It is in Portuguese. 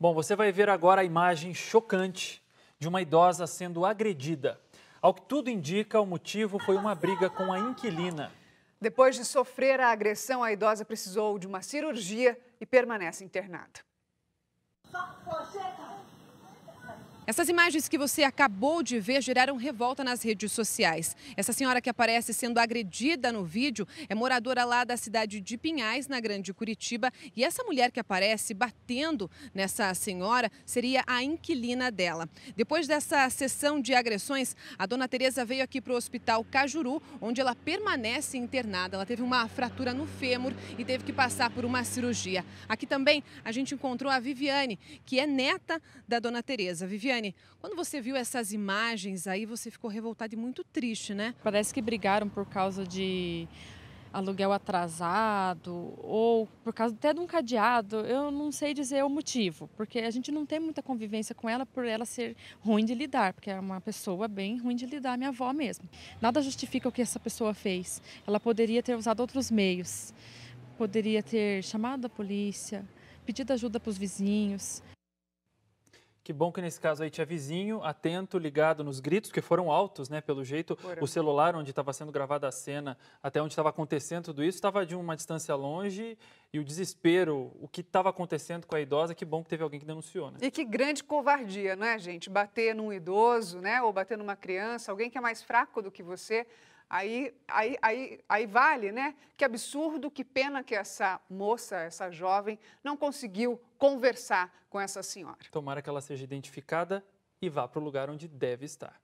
Bom, você vai ver agora a imagem chocante de uma idosa sendo agredida. Ao que tudo indica, o motivo foi uma briga com a inquilina. Depois de sofrer a agressão, a idosa precisou de uma cirurgia e permanece internada. Essas imagens que você acabou de ver geraram revolta nas redes sociais. Essa senhora que aparece sendo agredida no vídeo é moradora lá da cidade de Pinhais, na Grande Curitiba, e essa mulher que aparece batendo nessa senhora seria a inquilina dela. Depois dessa sessão de agressões, a dona Tereza veio aqui para o Hospital Cajuru, onde ela permanece internada. Ela teve uma fratura no fêmur e teve que passar por uma cirurgia. Aqui também a gente encontrou a Viviane, que é neta da dona Tereza. Viviane quando você viu essas imagens aí, você ficou revoltada e muito triste, né? Parece que brigaram por causa de aluguel atrasado ou por causa até de um cadeado, eu não sei dizer o motivo, porque a gente não tem muita convivência com ela por ela ser ruim de lidar, porque é uma pessoa bem ruim de lidar, minha avó mesmo. Nada justifica o que essa pessoa fez. Ela poderia ter usado outros meios, poderia ter chamado a polícia, pedido ajuda para os vizinhos. Que bom que nesse caso aí tinha vizinho, atento, ligado nos gritos, que foram altos, né? Pelo jeito, o celular onde estava sendo gravada a cena, até onde estava acontecendo tudo isso, estava de uma distância longe e o desespero, o que estava acontecendo com a idosa, que bom que teve alguém que denunciou, né? E que grande covardia, não é, gente? Bater num idoso, né? Ou bater numa criança, alguém que é mais fraco do que você. Aí, aí, aí, aí vale, né? Que absurdo, que pena que essa moça, essa jovem, não conseguiu conversar com essa senhora. Tomara que ela seja identificada e vá para o lugar onde deve estar.